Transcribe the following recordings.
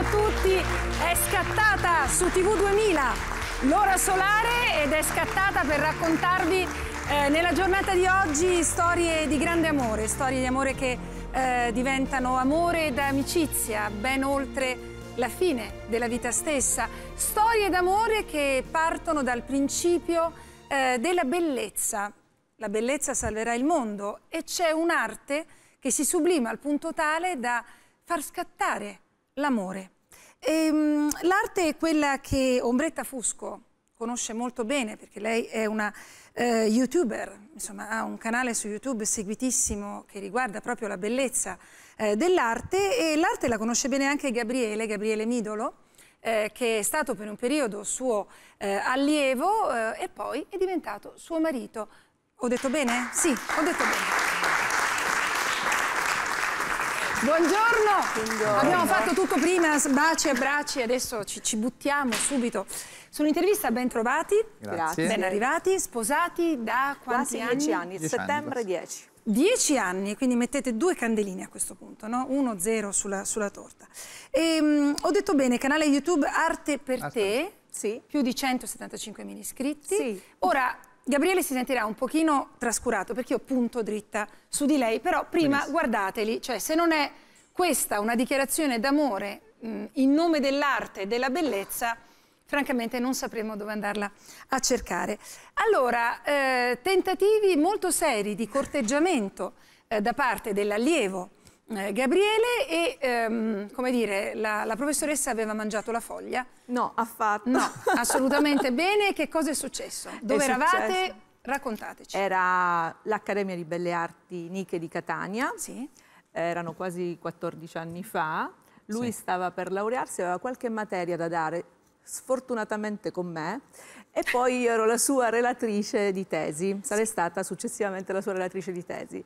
a tutti, è scattata su TV 2000 l'ora solare ed è scattata per raccontarvi eh, nella giornata di oggi storie di grande amore, storie di amore che eh, diventano amore ed amicizia ben oltre la fine della vita stessa, storie d'amore che partono dal principio eh, della bellezza. La bellezza salverà il mondo e c'è un'arte che si sublima al punto tale da far scattare l'amore. Ehm, l'arte è quella che Ombretta Fusco conosce molto bene perché lei è una eh, youtuber, insomma ha un canale su YouTube seguitissimo che riguarda proprio la bellezza eh, dell'arte e l'arte la conosce bene anche Gabriele, Gabriele Midolo, eh, che è stato per un periodo suo eh, allievo eh, e poi è diventato suo marito. Ho detto bene? Sì, ho detto bene. Buongiorno. Buongiorno. Abbiamo fatto tutto prima, baci e abbracci, adesso ci, ci buttiamo subito sull'intervista. Ben trovati, Grazie. ben arrivati, sposati da quanti Quasi anni? Dieci anni, dieci settembre 10. 10 anni, quindi mettete due candeline a questo punto, no? uno zero sulla, sulla torta. E, ehm, mh, ho detto bene, canale YouTube Arte per Arte. te, sì. più di 175.000 iscritti. Sì. Ora, Gabriele si sentirà un pochino trascurato perché io punto dritta su di lei, però prima Benissimo. guardateli, cioè se non è questa una dichiarazione d'amore mm, in nome dell'arte e della bellezza, francamente non sapremo dove andarla a cercare. Allora, eh, tentativi molto seri di corteggiamento eh, da parte dell'allievo eh, Gabriele e, ehm, come dire, la, la, professoressa aveva mangiato la foglia. No, affatto. No, assolutamente bene. Che cosa è successo? Dove è eravate? Successo. Raccontateci. Era l'Accademia di Belle Arti Niche di Catania. Sì. Erano quasi 14 anni fa. Lui sì. stava per laurearsi, aveva qualche materia da dare, sfortunatamente con me, e poi io ero la sua relatrice di tesi, sarei stata successivamente la sua relatrice di tesi.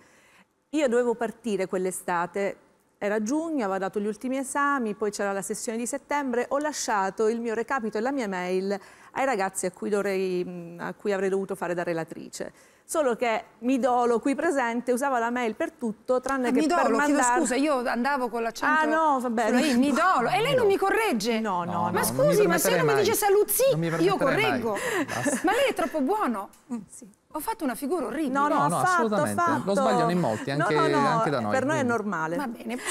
Io dovevo partire quell'estate, era giugno, avevo dato gli ultimi esami, poi c'era la sessione di settembre, ho lasciato il mio recapito e la mia mail ai ragazzi a cui, dovrei, a cui avrei dovuto fare da relatrice solo che Midolo qui presente usava la mail per tutto tranne ah, che Midolo, per mandare scusa io andavo con l'accento ah no vabbè lei, Midolo e lei non mi corregge no no, no, no ma scusi ma se non mi dice Saluzzi io correggo ma lei è troppo buono mm, sì ho fatto una figura orribile. No, no, no, fatto, assolutamente. Fatto. Lo sbagliano in molti, anche, no, no, anche da noi. Per noi quindi. è normale. Va bene,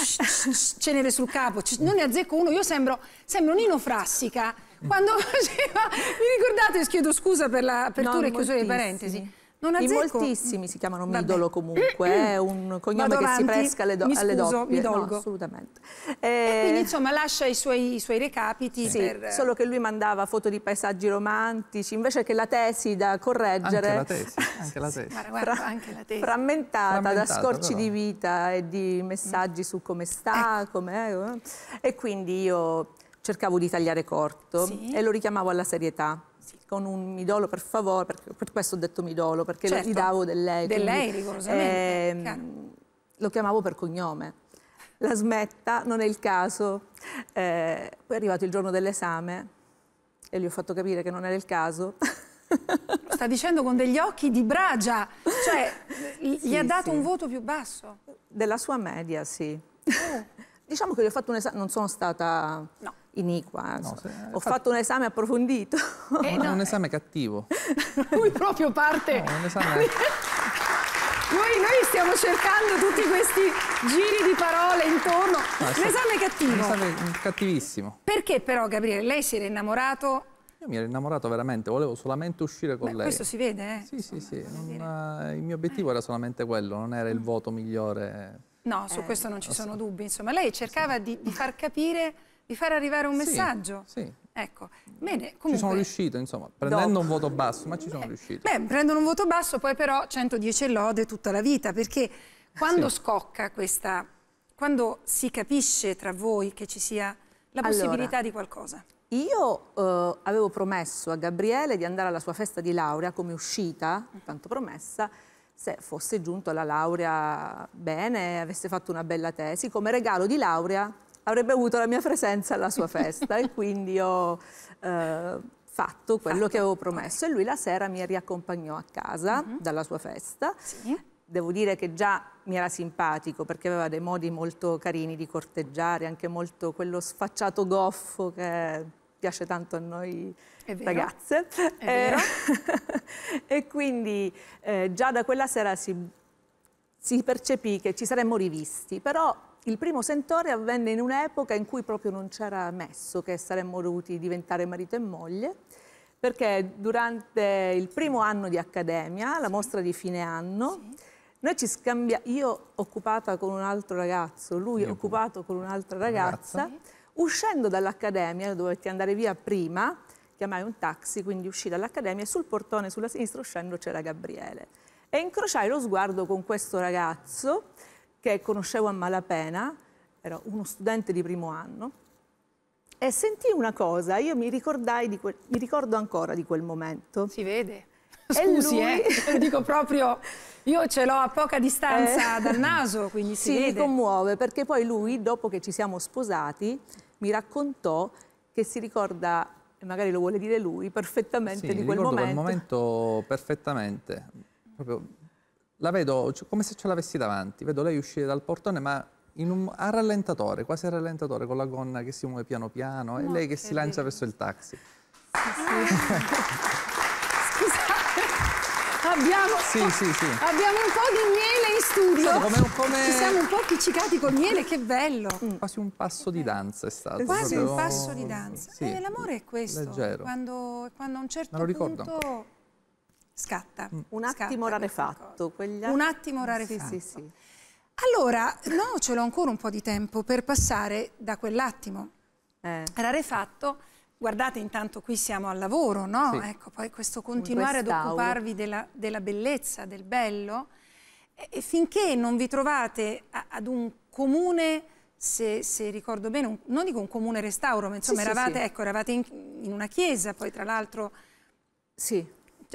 cenere sul capo. Non ne azzecco uno, io sembro, sembro Nino Frassica. Quando faceva... Vi ricordate? Chiedo scusa per la l'apertura e chiusura di parentesi non azzecco. In moltissimi si chiamano midolo Vabbè. comunque, eh, è un cognome che si presca alle, do mi scuso, alle doppie. Mi dolgo. No, assolutamente. Eh... quindi insomma lascia i suoi, i suoi recapiti. Sì, per... solo che lui mandava foto di paesaggi romantici, invece che la tesi da correggere. Anche la tesi, anche la tesi. Guarda, guarda, anche la tesi. Frammentata, frammentata, da scorci però. di vita e di messaggi mm. su come sta, ecco. com'è. Eh. E quindi io cercavo di tagliare corto sì. e lo richiamavo alla serietà con un midolo per favore, perché, per questo ho detto midolo, perché certo. gli davo del lei. Del lei, rigorosamente. Eh, lo chiamavo per cognome. La smetta, non è il caso. Eh, poi è arrivato il giorno dell'esame e gli ho fatto capire che non era il caso. sta dicendo con degli occhi di bragia, cioè gli sì, ha dato sì. un voto più basso. Della sua media, sì. Oh. Diciamo che gli ho fatto un esame, non sono stata... No iniqua. No, se, eh, Ho fatto... fatto un esame approfondito. Eh, no, è un esame cattivo. Lui proprio parte... No, un esame... Noi, noi, stiamo cercando tutti questi giri di parole intorno. No, esame cattivo. L'esame cattivissimo. Perché però, Gabriele, lei si era innamorato? Io mi ero innamorato veramente, volevo solamente uscire con Beh, lei. Questo si vede, eh? Sì, sì, sì. Non, eh, il mio obiettivo era solamente quello, non era il mm. voto migliore. No, su eh, questo non ci sono so. dubbi. Insomma, lei cercava sì. di, di far capire di far arrivare un messaggio. Sì, sì. Ecco, bene, comunque... Ci sono riuscito, insomma, prendendo dopo. un voto basso, ma ci sono beh, riuscito. Beh, prendono un voto basso, poi però 110 lode tutta la vita, perché quando sì. scocca questa... quando si capisce tra voi che ci sia la possibilità allora, di qualcosa? Io eh, avevo promesso a Gabriele di andare alla sua festa di laurea come uscita, tanto promessa, se fosse giunto alla laurea bene, avesse fatto una bella tesi, come regalo di laurea avrebbe avuto la mia presenza alla sua festa e quindi ho eh, fatto quello fatto. che avevo promesso e lui la sera mi riaccompagnò a casa uh mhm. -huh. dalla sua festa. Sì. Devo dire che già mi era simpatico perché aveva dei modi molto carini di corteggiare, anche molto quello sfacciato goffo che piace tanto a noi ragazze. Eh, e quindi eh, già da quella sera si, si percepì che ci saremmo rivisti, però il primo sentore avvenne in un'epoca in cui proprio non c'era messo che saremmo dovuti diventare marito e moglie, perché durante il primo anno di accademia, la mostra di fine anno, sì. Noi ci scambiamo, io occupata con un altro ragazzo, lui io occupato con un'altra ragazza. Sì. Uscendo dall'accademia, dovetti andare via prima, chiamai un taxi, quindi uscì dall'accademia e sul portone sulla sinistra uscendo c'era Gabriele. E incrociai lo sguardo con questo ragazzo che conoscevo a malapena, ero uno studente di primo anno, e sentì una cosa, io mi, ricordai di quel, mi ricordo ancora di quel momento. Si vede. Scusi, lui... eh, dico proprio, io ce l'ho a poca distanza eh. dal naso, quindi si, si vede. Si commuove, perché poi lui, dopo che ci siamo sposati, mi raccontò che si ricorda, e magari lo vuole dire lui, perfettamente sì, di quel momento. Sì, ricordo quel momento perfettamente, proprio la vedo come se ce l'avessi davanti, vedo lei uscire dal portone ma un, a rallentatore, quasi a rallentatore, con la gonna che si muove piano piano no, e lei che, si lancia bello. verso il taxi. Sì, sì. Scusate, abbiamo, sì, sì, sì. abbiamo un po' di miele in studio. Sì, come, come... Ci siamo un po' appiccicati col miele, che bello. Mm, quasi un passo di eh, danza è stato. Quasi proprio... un passo di danza. Sì, eh, l'amore è questo. Leggero. Quando, quando a un certo punto... Ancora scatta. Mm. Un attimo rarefatto. Quegli... Un attimo rarefatto. Sì, sì, sì. Allora, no, ce l'ho ancora un po' di tempo per passare da quell'attimo eh. rarefatto. Guardate, intanto qui siamo al lavoro, no? Sì. Ecco, poi questo continuare ad occuparvi della, della, bellezza, del bello, e, finché non vi trovate a, ad un comune... Se, se, ricordo bene, un, non dico un comune restauro, ma insomma sì, eravate, sì, sì. Ecco, eravate in, in, una chiesa, poi tra l'altro... Sì,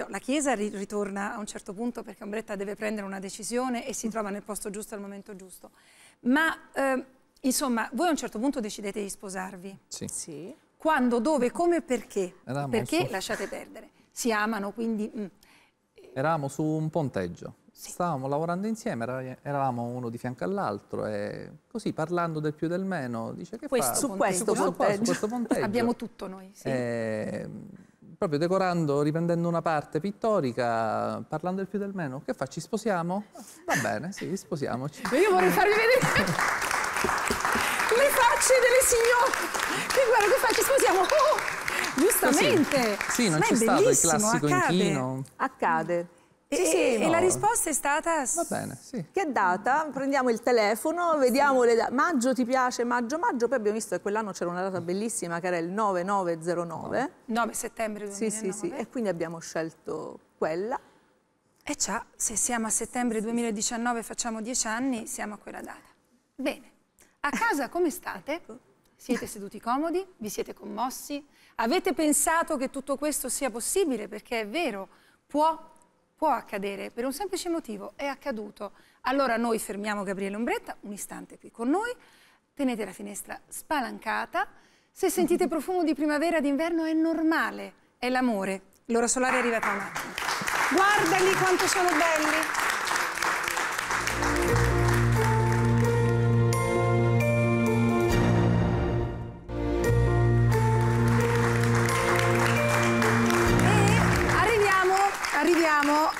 la Chiesa ritorna a un certo punto perché Ombretta deve prendere una decisione e si mm. trova nel posto giusto al momento giusto. Ma eh, insomma, voi a un certo punto decidete di sposarvi. Sì. sì. Quando, dove, come e perché? Eravamo perché su... lasciate perdere. Si amano, quindi... Mm. Eravamo su un ponteggio. Sì. Stavamo lavorando insieme, eravamo uno di fianco all'altro e così parlando del più e del meno dice che questo fa? Su, questo, su, questo, su questo ponteggio. Abbiamo tutto noi. Sì. E ehm, proprio decorando, riprendendo una parte pittorica, parlando del più del meno. Che fa? Ci sposiamo? Va bene, sì, sposiamoci. Io vorrei farvi vedere le facce delle signore. Che guarda che facce, sposiamo. Oh, eh giustamente. Così. Sì, non c'è stato il classico accade, inchino. Accade e, sì, e no. la risposta è stata... Va bene, sì. Che data? Prendiamo il telefono, vediamo le date. Maggio ti piace, maggio, maggio. Poi abbiamo visto che quell'anno c'era una data bellissima che era il 9909. 9 settembre 2009. Sì, sì, sì. E quindi abbiamo scelto quella. E già, se siamo a settembre 2019 facciamo 10 anni, siamo a quella data. Bene. A casa come state? Ecco. Siete seduti comodi? Vi siete commossi? Avete pensato che tutto questo sia possibile? Perché è vero, può può accadere per un semplice motivo, è accaduto. Allora noi fermiamo Gabriele Ombretta, un istante qui con noi, tenete la finestra spalancata, se sentite profumo di primavera, d'inverno è normale, è l'amore. L'ora solare è arrivata un attimo. Guardali quanto sono belli!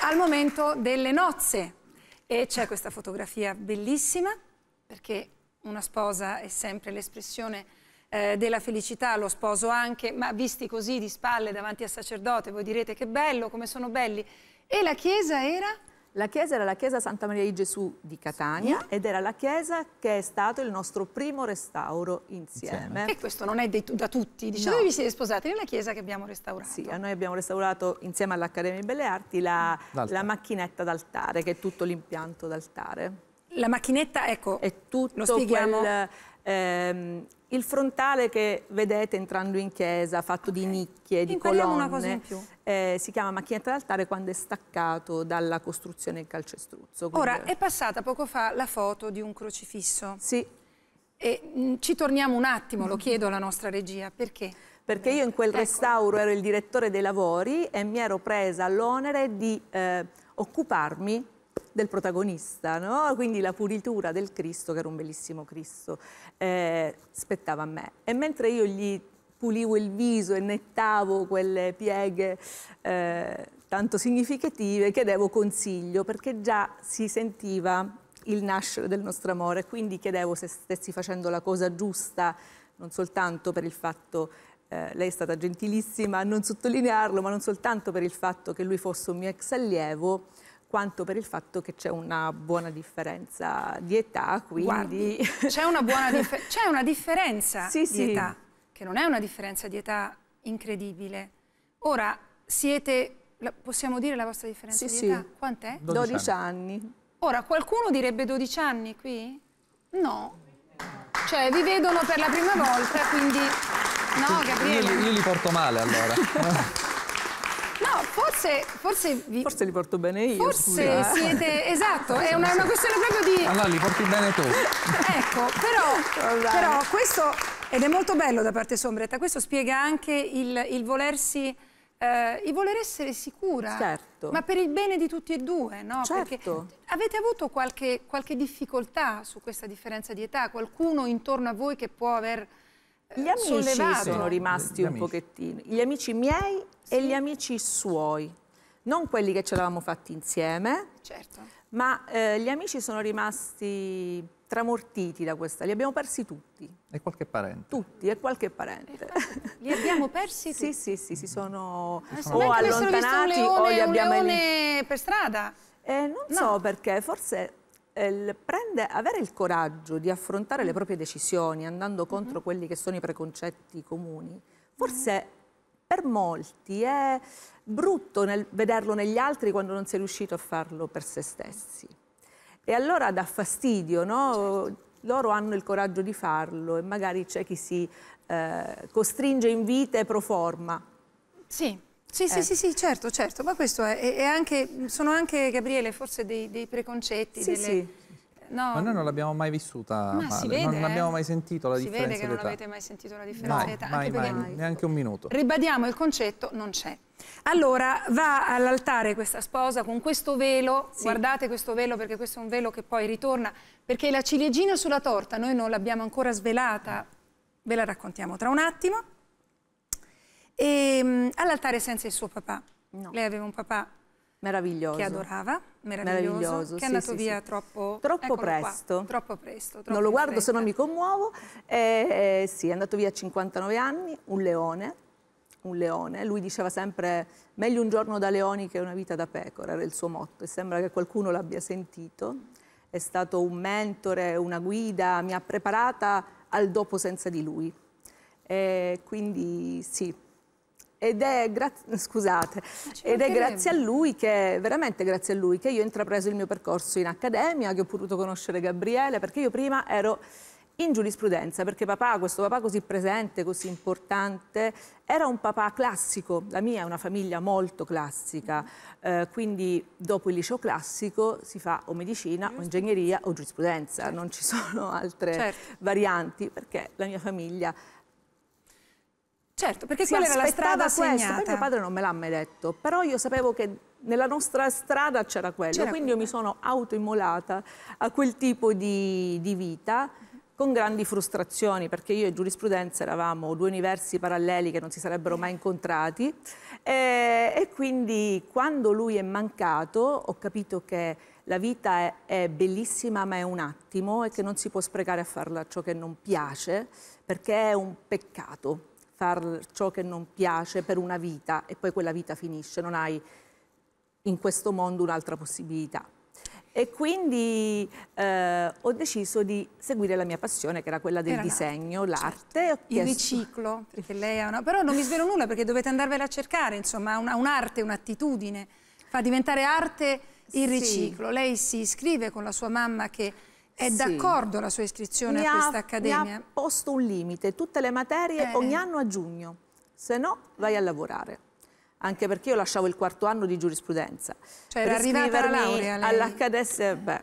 al momento delle nozze. E c'è questa fotografia bellissima, perché una sposa è sempre l'espressione eh, della felicità, lo sposo anche, ma visti così di spalle davanti al sacerdote, voi direte che bello, come sono belli. E la chiesa era la chiesa era la chiesa Santa Maria di Gesù di Catania ed era la chiesa che è stato il nostro primo restauro insieme. E questo non è detto da tutti, diciamo no. vi siete sposati nella chiesa che abbiamo restaurato. Sì, noi abbiamo restaurato insieme all'Accademia di Belle Arti la, la macchinetta d'altare, che è tutto l'impianto d'altare. La macchinetta, ecco, è tutto lo spieghiamo. Quel, ehm, il frontale che vedete entrando in chiesa, fatto okay. di nicchie, di Impariamo colonne, una cosa in più. Eh, si chiama macchinetta d'altare quando è staccato dalla costruzione del calcestruzzo. Quindi... Ora, è passata poco fa la foto di un crocifisso. Sì. E, mh, mm, ci torniamo un attimo, lo chiedo alla nostra regia, perché? Perché io in quel ecco. restauro ero il direttore dei lavori e mi ero presa l'onere di eh, occuparmi del protagonista, no? quindi la pulitura del Cristo, che era un bellissimo Cristo, eh, spettava a me. E mentre io gli pulivo il viso e nettavo quelle pieghe eh, tanto significative, chiedevo consiglio, perché già si sentiva il nascere del nostro amore, quindi chiedevo se stessi facendo la cosa giusta, non soltanto per il fatto eh, lei è stata gentilissima a non sottolinearlo, ma non soltanto per il fatto che lui fosse un mio ex allievo, quanto per il fatto che c'è una buona differenza di età, quindi... C'è una, differ una, differenza sì, di sì. età, che non è una differenza di età incredibile. Ora, siete, possiamo dire la vostra differenza sì, di età? Quant'è? 12, 12 anni. anni. Ora, qualcuno direbbe 12 anni qui? No. Cioè, vi vedono per la prima volta, quindi... No, Gabriele... Io, io li porto male, allora. forse, forse, vi... forse li porto bene io. Forse scusa. siete. Esatto, è una, una, questione proprio di. Allora li porti bene tu. ecco, però, però questo. Ed è molto bello da parte sombretta, questo spiega anche il, il volersi. Eh, il voler essere sicura, certo. ma per il bene di tutti e due, no? Certo. Perché avete avuto qualche, qualche difficoltà su questa differenza di età? Qualcuno intorno a voi che può aver eh, gli amici sollevato. sono rimasti un pochettino. Gli amici miei sì. e gli amici suoi, non quelli che ce l'avevamo fatti insieme, certo. ma eh, gli amici sono rimasti tramortiti da questa, li abbiamo persi tutti. E qualche parente. Tutti, e qualche parente. Li abbiamo persi tutti? Sì, sì, sì, si sono eh, o allontanati leone, o li abbiamo... Un leone per strada? Eh, non no. so perché, forse eh, prende, avere il coraggio di affrontare le proprie decisioni andando contro mm quelli che sono i preconcetti comuni, mhm. forse... Mm per molti è brutto nel vederlo negli altri quando non sei riuscito a farlo per se stessi. E allora dà fastidio, no? Certo. Loro hanno il coraggio di farlo e magari c'è chi si eh, costringe in vita e pro forma. Sì, sì, eh. sì, sì, ecco. sì, certo, certo, ma questo è, è anche, sono anche, Gabriele, forse dei, dei preconcetti, sì, delle... Sì No. Ma noi non l'abbiamo mai vissuta, ma si vede, non abbiamo mai eh. sentito la si differenza Si vede che non avete mai sentito la differenza di età. Mai, mai, mai, neanche un minuto. Ribadiamo, il concetto non c'è. Allora va all'altare questa sposa con questo velo, sì. guardate questo velo perché questo è un velo che poi ritorna, perché la ciliegina sulla torta noi non l'abbiamo ancora svelata, ve la raccontiamo tra un attimo, ehm, all'altare senza il suo papà. No. Lei aveva un papà Meraviglioso. Che adorava, meraviglioso, meraviglioso che è andato sì, via sì. troppo, troppo presto. Qua, troppo presto. Troppo non lo guardo se non mi commuovo. Eh, eh, sì, è andato via a 59 anni, un leone, un leone. Lui diceva sempre meglio un giorno da leoni che una vita da pecora, era il suo motto e sembra che qualcuno l'abbia sentito. È stato un mentore, una guida, mi ha preparata al dopo senza di lui. Eh, quindi sì, ed è, scusate, ed è grazie a lui che, veramente grazie a lui, che io ho intrapreso il mio percorso in accademia, che ho potuto conoscere Gabriele, perché io prima ero in giurisprudenza, perché papà, questo papà così presente, così importante, era un papà classico, la mia è una famiglia molto classica, mm. eh, quindi dopo il liceo classico si fa o medicina o ingegneria o giurisprudenza, certo. non ci sono altre certo. varianti, perché la mia famiglia Certo, perché si quella era la strada segnata. Questo. Mio padre non me l'ha mai detto, però io sapevo che nella nostra strada c'era quello, quindi quello. io mi sono autoimmolata a quel tipo di, di vita con grandi frustrazioni, perché io e giurisprudenza eravamo due universi paralleli che non si sarebbero mai incontrati e, e quindi quando lui è mancato ho capito che la vita è, è, bellissima ma è un attimo e che non si può sprecare a farla ciò che non piace perché è un peccato far ciò che non piace per una vita e poi quella vita finisce, non hai in questo mondo un'altra possibilità. E quindi eh, ho deciso di seguire la mia passione, che era quella del era disegno, certo. l'arte. Certo. Il chiesto... riciclo, perché lei ha una... Però non mi svelo nulla perché dovete andarvela a cercare, insomma, un'arte, un'attitudine. Fa diventare arte il sì. riciclo. Lei si iscrive con la sua mamma che è sì. d'accordo la sua iscrizione mi a questa ha, accademia? Mi ha posto un limite, tutte le materie eh. ogni anno a giugno, se no vai a lavorare. Anche perché io lasciavo il quarto anno di giurisprudenza. Cioè era arrivata la laurea lei? All'HDS, beh,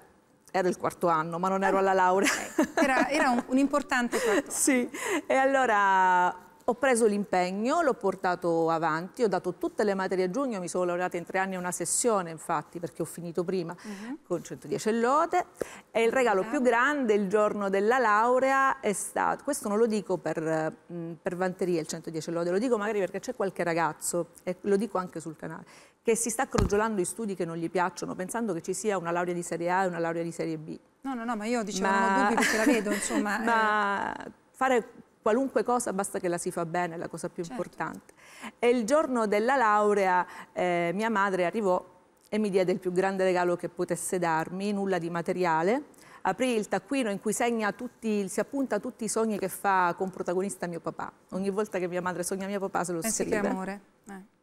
era il quarto anno, ma non ero ah. alla laurea. Era, era un, un importante quarto anno. Sì, e allora ho preso l'impegno, l'ho portato avanti, ho dato tutte le materie a giugno, mi sono laureata in tre anni a una sessione infatti perché ho finito prima uh mhm. -huh. con 110 lode e il regalo uh più grande il giorno della laurea è stato, questo non lo dico per, mm, per vanteria il 110 lode, lo dico magari perché c'è qualche ragazzo e lo dico anche sul canale che si sta crogiolando i studi che non gli piacciono pensando che ci sia una laurea di serie A e una laurea di serie B. No, no, no, ma io dicevo ma... non ho dubbi perché la vedo, insomma. ma... Eh. fare qualunque cosa basta che la si fa bene, è la cosa più certo. importante. E il giorno della laurea eh, mia madre arrivò e mi diede il più grande regalo che potesse darmi, nulla di materiale, aprì il taccuino in cui tutti, si appunta tutti i sogni che fa con protagonista mio papà. Ogni volta che mia madre sogna mio papà se lo Pensi eh scrive. Che amore. Eh.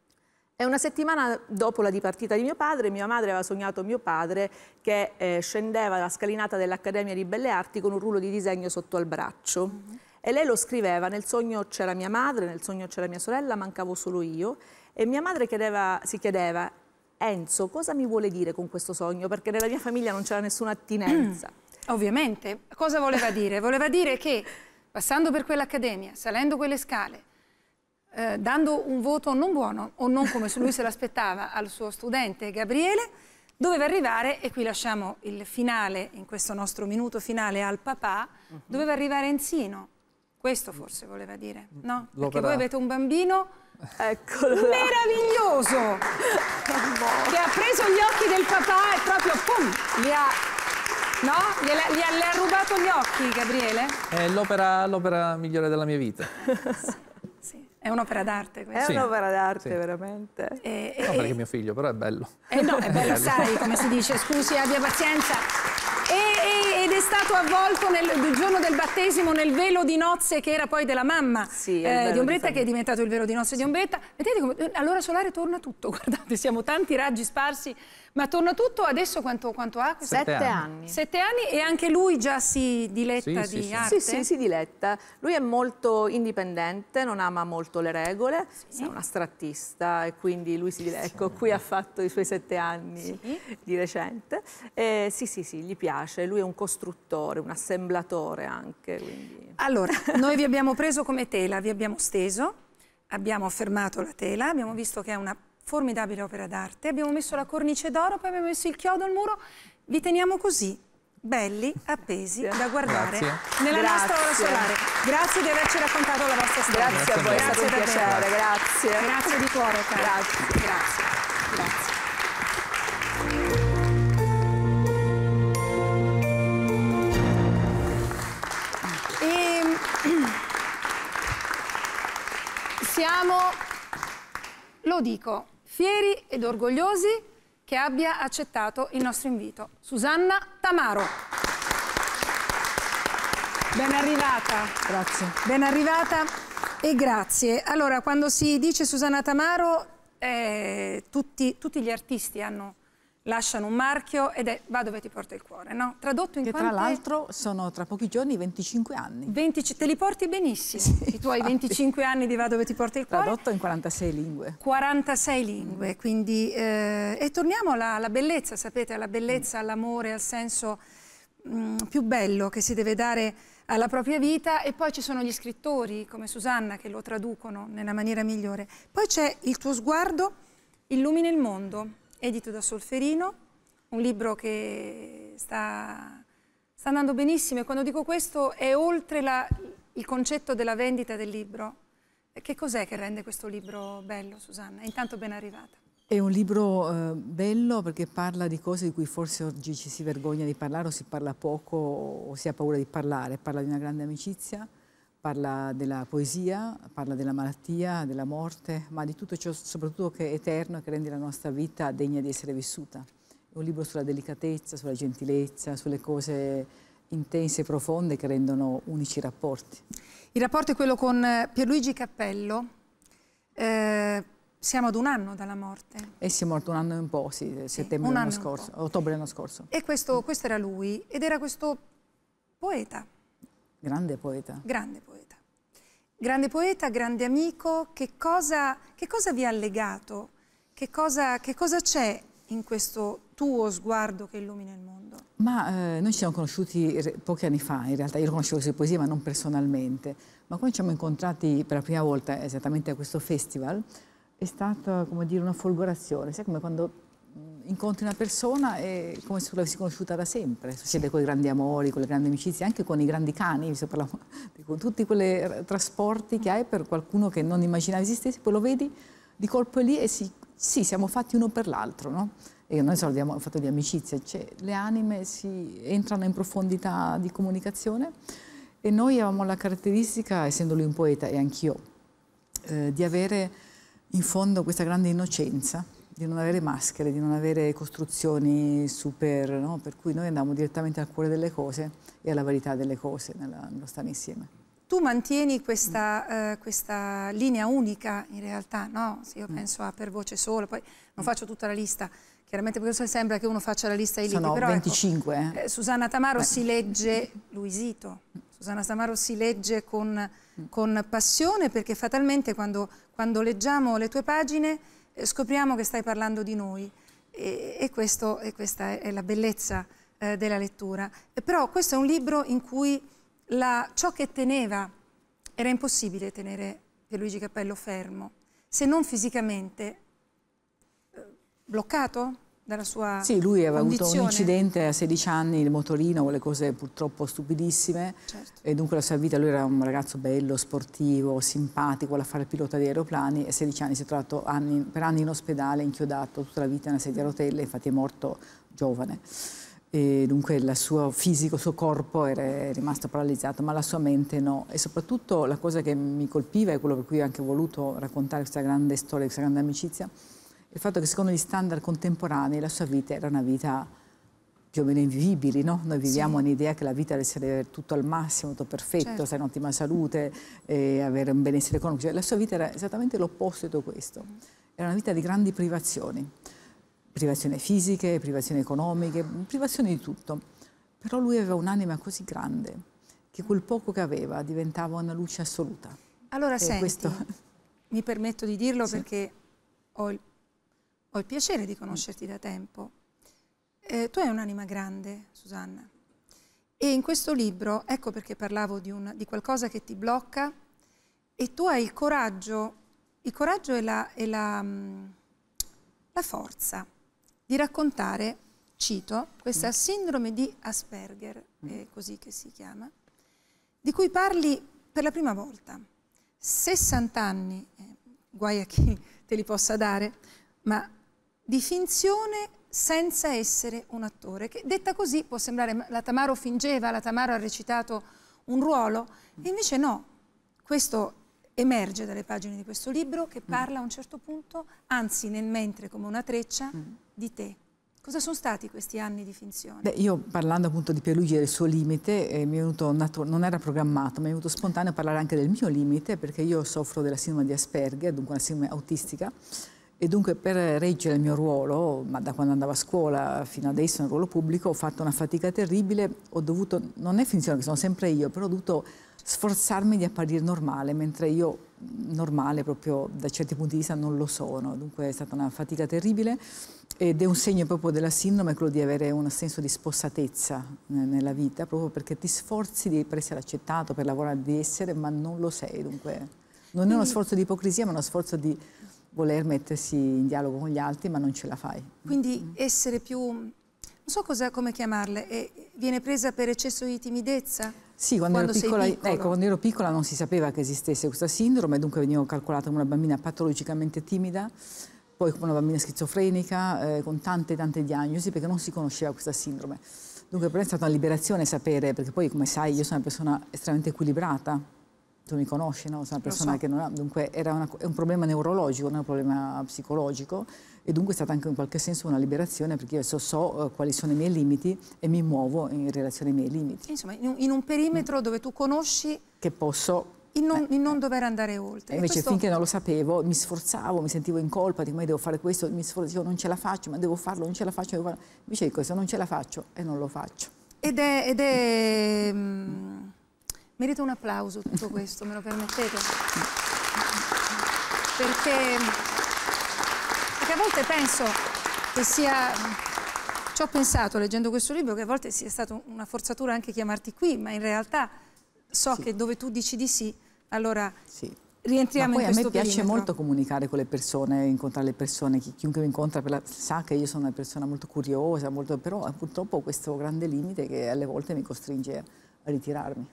E una settimana dopo la dipartita di mio padre, mia madre aveva sognato mio padre che eh, scendeva la scalinata dell'Accademia di Belle Arti con un rullo di disegno sotto al braccio. Mm -hmm. E lei lo scriveva, nel sogno c'era mia madre, nel sogno c'era mia sorella, mancavo solo io. E mia madre chiedeva, si chiedeva, Enzo, cosa mi vuole dire con questo sogno? Perché nella mia famiglia non c'era nessuna attinenza. Ovviamente, cosa voleva dire? Voleva dire che passando per quell'accademia, salendo quelle scale, eh, dando un voto non buono o non come lui se l'aspettava al suo studente Gabriele, doveva arrivare, e qui lasciamo il finale, in questo nostro minuto finale al papà, uh mhm. -huh. doveva arrivare Enzino, questo forse voleva dire, no? Perché voi avete un bambino Eccolo meraviglioso che ha preso gli occhi del papà e proprio pum, li ha, no? Gliela, gli ha, le ha rubato gli occhi, Gabriele? È l'opera, migliore della mia vita. sì, sì. È un'opera d'arte questa. È un'opera d'arte, veramente. E, e, no, perché mio figlio, però è bello. Eh no, è bello, è bello. sai, come si dice, scusi, abbia pazienza stato avvolto nel giorno del battesimo nel velo di nozze che era poi della mamma sì, eh, di Ombretta, di che è diventato il velo di nozze sì. di Ombretta. Vedete come eh, all'ora solare torna tutto, guardate, siamo tanti raggi sparsi ma torna tutto adesso quanto, quanto ha? Sette anni. Sette anni e anche lui già si diletta sì, di sì, arte? Sì, sì, si diletta. Lui è molto indipendente, non ama molto le regole, sì. è un astrattista e quindi lui si diletta. Ecco, qui ha fatto i suoi sette anni di recente. Eh, sì, sì, sì, gli piace. Lui è un costruttore, un assemblatore anche. Quindi. Allora, noi vi abbiamo preso come tela, vi abbiamo steso, abbiamo fermato la tela, abbiamo visto che è una formidabile opera d'arte. Abbiamo messo la cornice d'oro, poi abbiamo messo il chiodo al muro. Vi teniamo così, belli, appesi, da guardare grazie. nella grazie. nostra ora solare. Grazie di averci raccontato la vostra storia. Grazie, a voi, grazie è stato un piacere. Grazie. Grazie di cuore, cara. Grazie. grazie. grazie. Ehm, siamo lo dico, fieri ed orgogliosi che abbia accettato il nostro invito. Susanna Tamaro. Ben arrivata. Grazie. Ben arrivata e grazie. Allora, quando si dice Susanna Tamaro, eh, tutti, tutti gli artisti hanno lasciano un marchio ed è va dove ti porta il cuore, no? Tradotto in che quante... tra l'altro sono tra pochi giorni 25 anni. 20... Te li porti benissimo, sì, i tuoi infatti. 25 anni di va dove ti porta il cuore. Tradotto in 46 lingue. 46 lingue, quindi... Eh... E torniamo alla, alla, bellezza, sapete, alla bellezza, all'amore, al senso mh, mm, più bello che si deve dare alla propria vita e poi ci sono gli scrittori come Susanna che lo traducono nella maniera migliore. Poi c'è il tuo sguardo illumina il mondo edito da Solferino, un libro che sta, sta andando benissimo e quando dico questo è oltre la, il concetto della vendita del libro. Che cos'è che rende questo libro bello, Susanna? Intanto ben arrivata. È un libro eh, bello perché parla di cose di cui forse oggi ci si vergogna di parlare o si parla poco o si ha paura di parlare. Parla di una grande amicizia, parla della poesia, parla della malattia, della morte, ma di tutto ciò soprattutto che è eterno e che rende la nostra vita degna di essere vissuta. È un libro sulla delicatezza, sulla gentilezza, sulle cose intense e profonde che rendono unici i rapporti. Il rapporto è quello con eh, Pierluigi Cappello. Eh, siamo ad un anno dalla morte. E eh, si è morto un anno e un po', sì, settembre sì, dell'anno scorso, ottobre dell'anno scorso. E questo, questo era lui, ed era questo poeta Grande poeta. Grande poeta. Grande poeta, grande amico, che cosa, che cosa vi ha legato? Che cosa c'è in questo tuo sguardo che illumina il mondo? Ma eh, noi ci siamo conosciuti pochi anni fa, in realtà io conoscevo le poesie ma non personalmente, ma quando ci siamo incontrati per la prima volta esattamente a questo festival è stata come dire una folgorazione, sai come quando incontri una persona e come se l'avessi conosciuta da sempre, succede con i grandi amori, con le grandi amicizie, anche con i grandi cani, con tutti quei eh, trasporti che hai per qualcuno che non immaginavi esistesse, poi lo vedi di colpo lì e si, sì, siamo fatti uno per l'altro, no? E noi solo abbiamo fatto di amicizia, cioè le anime si entrano in profondità di comunicazione e noi avevamo la caratteristica, essendo lui un poeta e anch'io, eh, di avere in fondo questa grande innocenza di non avere maschere, di non avere costruzioni super, no? per cui noi andiamo direttamente al cuore delle cose e alla verità delle cose nella, nello stare insieme. Tu mantieni questa, mm. uh, questa linea unica in realtà, no? Se io mm. penso a per voce sola, poi non mm. faccio tutta la lista, chiaramente perché sembra che uno faccia la lista dei libri, Sono però 25, ecco, eh. eh. Susanna Tamaro Beh. si legge Luisito, Susanna Tamaro si legge con, mm. con passione perché fatalmente quando, quando leggiamo le tue pagine eh, scopriamo che stai parlando di noi e, e, questo, e questa è la bellezza eh, della lettura. Però questo è un libro in cui la, ciò che teneva era impossibile tenere Pierluigi Cappello fermo, se non fisicamente eh, bloccato, dalla sua Sì, lui aveva condizione. avuto un incidente a 16 anni, il motorino, quelle cose purtroppo stupidissime certo. e dunque la sua vita, lui era un ragazzo bello, sportivo, simpatico, a fare pilota di aeroplani a 16 anni si è trovato anni, per anni in ospedale, inchiodato tutta la vita in una sedia a rotelle, infatti è morto giovane. E dunque il suo fisico, il suo corpo era rimasto paralizzato, ma la sua mente no. E soprattutto la cosa che mi colpiva e quello per cui ho anche voluto raccontare questa grande storia, questa grande amicizia, il fatto che secondo gli standard contemporanei la sua vita era una vita più o meno invivibile, no? Noi viviamo sì. un'idea che la vita deve essere tutto al massimo, tutto perfetto, certo. stare in ottima salute, e eh, avere un benessere economico. Cioè, la sua vita era esattamente l'opposto di questo. Era una vita di grandi privazioni. Privazioni fisiche, privazioni economiche, privazioni di tutto. Però lui aveva un'anima così grande che quel poco che aveva diventava una luce assoluta. Allora, e senti, questo... mi permetto di dirlo sì. perché ho il ho il piacere di conoscerti da tempo. Eh, tu hai un'anima grande, Susanna. E in questo libro, ecco perché parlavo di, un, di, qualcosa che ti blocca, e tu hai il coraggio, il coraggio e, la, e la, mm, la forza di raccontare, cito, questa sindrome di Asperger, è eh, così che si chiama, di cui parli per la prima volta. 60 anni, eh, guai a chi te li possa dare, ma di finzione senza essere un attore, che detta così può sembrare la Tamaro fingeva, la Tamaro ha recitato un ruolo, e invece no, questo emerge dalle pagine di questo libro che mm. parla a un certo punto, anzi nel mentre come una treccia, mm. di te. Cosa sono stati questi anni di finzione? Beh, io parlando appunto di Pierluigi e del suo limite, eh, venuto, non era programmato, ma mi è venuto spontaneo parlare anche del mio limite, perché io soffro della sindrome di Asperger, dunque una sindrome autistica, e dunque per reggere il mio ruolo, ma da quando andavo a scuola fino adesso nel ruolo pubblico, ho fatto una fatica terribile, ho dovuto, non è finzione che sono sempre io, però ho dovuto sforzarmi di apparire normale, mentre io normale proprio da certi punti di vista non lo sono, dunque è stata una fatica terribile ed è un segno proprio della sindrome quello di avere un senso di spossatezza nella vita, proprio perché ti sforzi per essere accettato, per lavorare, di essere, ma non lo sei, dunque non è uno sforzo di ipocrisia, ma uno sforzo di voler mettersi in dialogo con gli altri, ma non ce la fai. Quindi mm. essere più, non so cosa, come chiamarle, eh, viene presa per eccesso di timidezza? Sì, quando, quando, ero piccola, ecco, quando, ero piccola, non si sapeva che esistesse questa sindrome, dunque venivo calcolata come una bambina patologicamente timida, poi come una bambina schizofrenica, eh, con tante tante diagnosi, perché non si conosceva questa sindrome. Dunque per me è stata una liberazione sapere, perché poi come sai io sono una persona estremamente equilibrata, tu mi conosci, no? sono una persona so. che non ha, dunque era una, un problema neurologico, non è un problema psicologico e dunque è stata anche in qualche senso una liberazione perché io adesso so uh, quali sono i miei limiti e mi muovo in relazione ai miei limiti. Insomma, in un, in un perimetro mm. dove tu conosci... Che posso... In non, eh, in non dover andare oltre. invece questo... finché non lo sapevo mi sforzavo, mi sentivo in colpa, dico ma devo fare questo, mi sforzavo, non ce la faccio, ma devo farlo, non ce la faccio. Invece dico se non ce la faccio e non lo faccio. Ed è... Ed è mm. mh, Merita un applauso tutto questo, me lo permettete? Perché, perché a volte penso che sia ci ho pensato leggendo questo libro che a volte sia stata una forzatura anche chiamarti qui, ma in realtà so sì. che dove tu dici di sì, allora sì. rientriamo in questo a me piace perimetro. molto comunicare con le persone, incontrare le persone, chiunque mi incontra la, sa che io sono una persona molto curiosa, molto, però purtroppo ho questo grande limite che alle volte mi costringe a ritirarmi.